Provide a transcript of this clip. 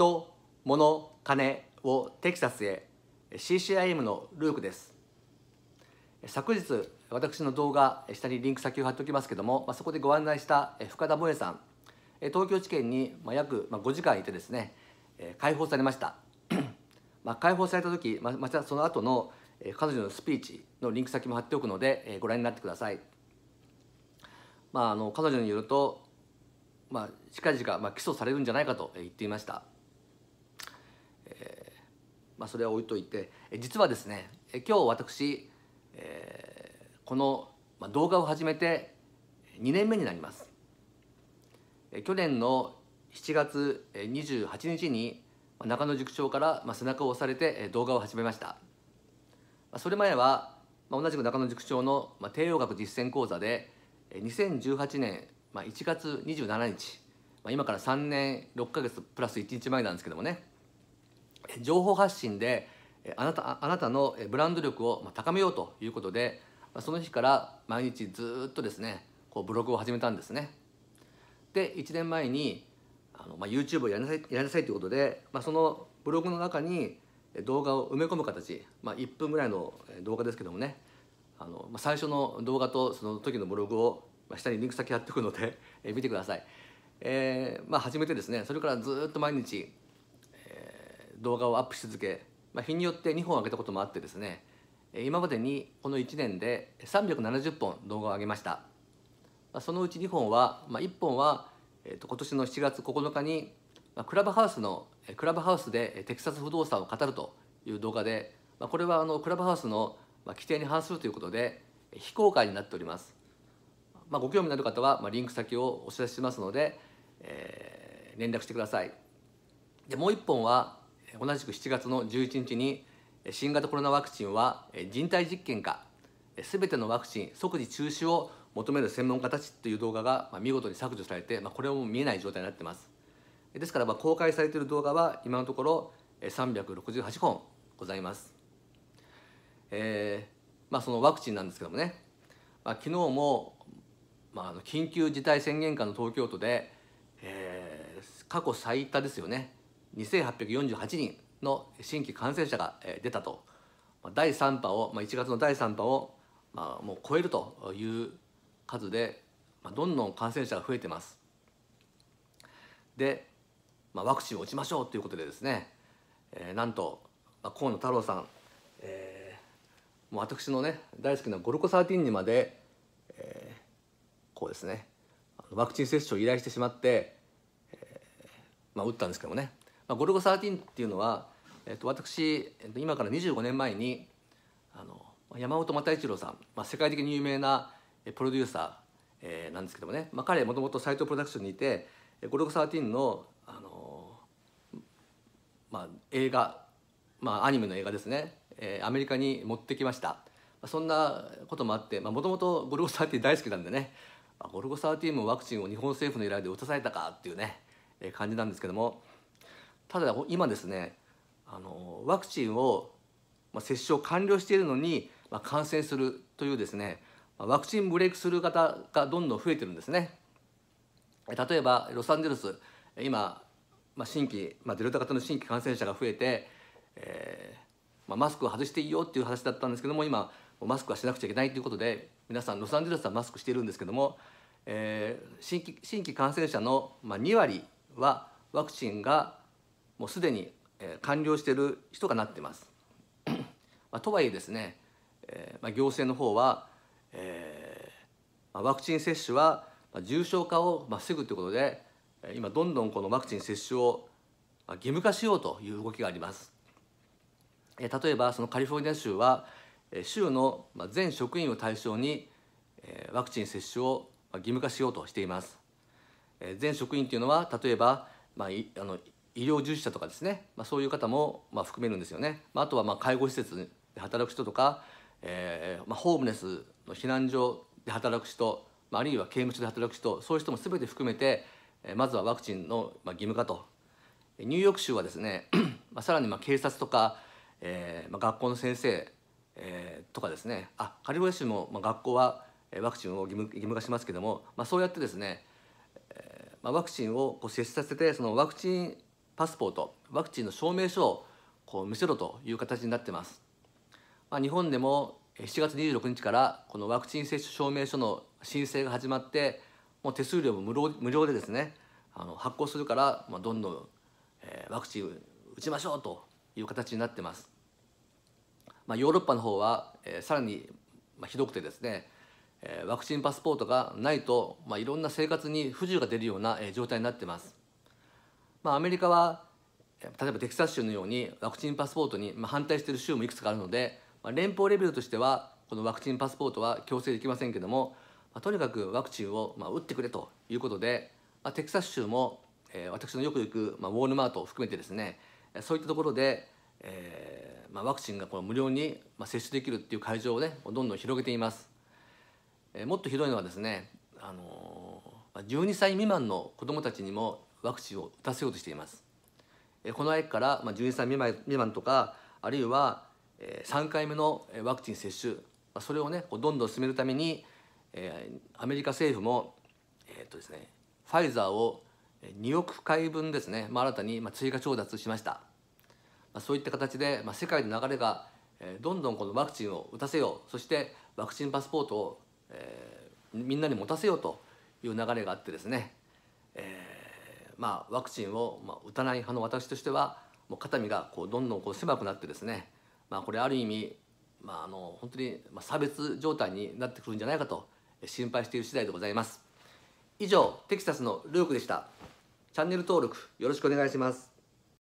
人、物、金をテキサスへ CCIM のルークです。昨日私の動画下にリンク先を貼っておきますけども、まあ、そこでご案内した深田萌さん東京地検に約5時間いてですね解放されました まあ解放された時またその後の彼女のスピーチのリンク先も貼っておくのでご覧になってください、まあ、あの彼女によると、まあ、近々、まあ、起訴されるんじゃないかと言っていましたまあ、それは置いといて実はですね今日私、えー、この動画を始めて2年目になります去年の7月28日に中野塾長から背中を押されて動画を始めましたそれ前は同じく中野塾長の帝王学実践講座で2018年1月27日今から3年6か月プラス1日前なんですけどもね情報発信であなたあなたのブランド力を高めようということでその日から毎日ずっとですねこうブログを始めたんですねで1年前にあの、まあ、YouTube をやりなさいやりなさいということで、まあ、そのブログの中に動画を埋め込む形、まあ、1分ぐらいの動画ですけどもねあの、まあ、最初の動画とその時のブログを下にリンク先貼っておくので見てください、えーまあ、始めてですねそれからずっと毎日動画をアップし続け、まあ、日によって2本上げたこともあってですね今までにこの1年で370本動画を上げました、まあ、そのうち2本は、まあ、1本は、えー、と今年の7月9日に、まあ、クラブハウスのクラブハウスでテキサス不動産を語るという動画で、まあ、これはあのクラブハウスの規定に反するということで非公開になっております、まあ、ご興味のある方は、まあ、リンク先をお知らせしますので、えー、連絡してくださいでもう1本は同じく7月の11日に新型コロナワクチンは人体実験か全てのワクチン即時中止を求める専門家たちという動画が見事に削除されて、まあ、これも見えない状態になってますですからまあ公開されている動画は今のところ368本ございますえー、まあそのワクチンなんですけどもね、まあ、昨日も、まあ、あの緊急事態宣言下の東京都で、えー、過去最多ですよね2848人の新規感染者が出たと第3波を、まあ、1月の第3波を、あ、もう超えるという数で、まあ、どんどん感染者が増えてます。で、まあ、ワクチンを打ちましょうということでですね、えなんと、あ、河野太郎さん、えー、もう私のね大好きなゴルコ13にまで、えー、こうですねワクチン接種を依頼してしまって、えーまあ、打ったんですけどもねまあ、ゴルゴ13っていうのは、えっと、私、えっと、今から25年前にあの山本又一郎さん、まあ、世界的に有名なプロデューサー、えー、なんですけどもね、まあ、彼もともと斎藤プロダクションにいて「ゴルゴ13の」あのまあ、映画、まあ、アニメの映画ですね、えー、アメリカに持ってきました、まあ、そんなこともあってもともと「ゴルゴ13」大好きなんでね「ゴルゴ13」もワクチンを日本政府の依頼で打たされたかっていうね、えー、感じなんですけどもただ今ですねあのワクチンを、まあ、接種を完了しているのに、まあ、感染するというですねワクチンブレイクする方がどんどん増えてるんですね例えばロサンゼルス今、まあ、新規、まあ、デルタ型の新規感染者が増えて、えーまあ、マスクを外していいよっていう話だったんですけども今マスクはしなくちゃいけないということで皆さんロサンゼルスはマスクしているんですけども、えー、新規新規感染者の、ま2割はワクチンがもうすでに完了している人がなってます。まあ、とはいえですね、えーまあ、行政の方は、えーまあ、ワクチン接種は重症化を防ぐということで今どんどんこのワクチン接種を義務化しようという動きがあります。例えばそのカリフォルニア州は州の全職員を対象にワクチン接種を義務化しようとしています。全職員というのは例えば、まあ、あの医療従事者とかですね、まあ、そういう方もまあ含めるんですよね、まあ、あとはまあ介護施設で働く人とか、えーまあ、ホームレスの避難所で働く人、まあ、あるいは刑務所で働く人そういう人も全て含めてまずはワクチンのまあ義務化とニューヨーク州はですね、まあ、さらにまあ警察とか、えーまあ、学校の先生、えー、とかですねあカリフォルニア州もまあ学校はワクチンを義務義務化しますけども、まあ、そうやってですね、えーまあ、ワクチンをこう接種させてそのワクチンパスポートワクチンの証明書をこう見せろという形になってます、まあ、日本でも7月26日からこのワクチン接種証明書の申請が始まってもう手数料も無料無料でですねあの発行するから、まあ、どんどん、えー、ワクチン打ちましょうという形になってます、まあ、ヨーロッパの方は、えー、さらに、まあ、ひどくてですね、えー、ワクチンパスポートがないと、まあ、いろんな生活に不自由が出るような、えー、状態になってますまあ、アメリカは例えばテキサス州のようにワクチンパスポートに反対している州もいくつかあるので、まあ、連邦レベルとしてはこのワクチンパスポートは強制できませんけども、まあ、とにかくワクチンを、まあ、打ってくれということで、まあ、テキサス州も、えー、私のよく行く、まあ、ウォールマートを含めてですねそういったところで、えーまあ、ワクチンがこの無料に、まあ、接種できるっていう会場をねどんどん広げています、えー、もっとひどいのはですね、あのー、12歳未満の子どもたちにもワクチンを打たせようとしています。この間から、まあ、12歳未満未満とかあるいは3回目のワクチン接種それをねどんどん進めるためにアメリカ政府も、えっとですね、ファイザーを2億回分ですね、まあ、新たに追加調達しました、まあ、そういった形で、まあ、世界の流れがどんどんこのワクチンを打たせようそしてワクチンパスポートを、えみんなに持たせようという流れがあってですね、えーまあ、ワクチンを、まあ、打たない派の私としてはもう肩身がこうどんどんこう狭くなってですね、まあ、これある意味、まあ、あの本当に差別状態になってくるんじゃないかと心配している次第でございます以上テキサスのルークでしたチャンネル登録よろしくお願いします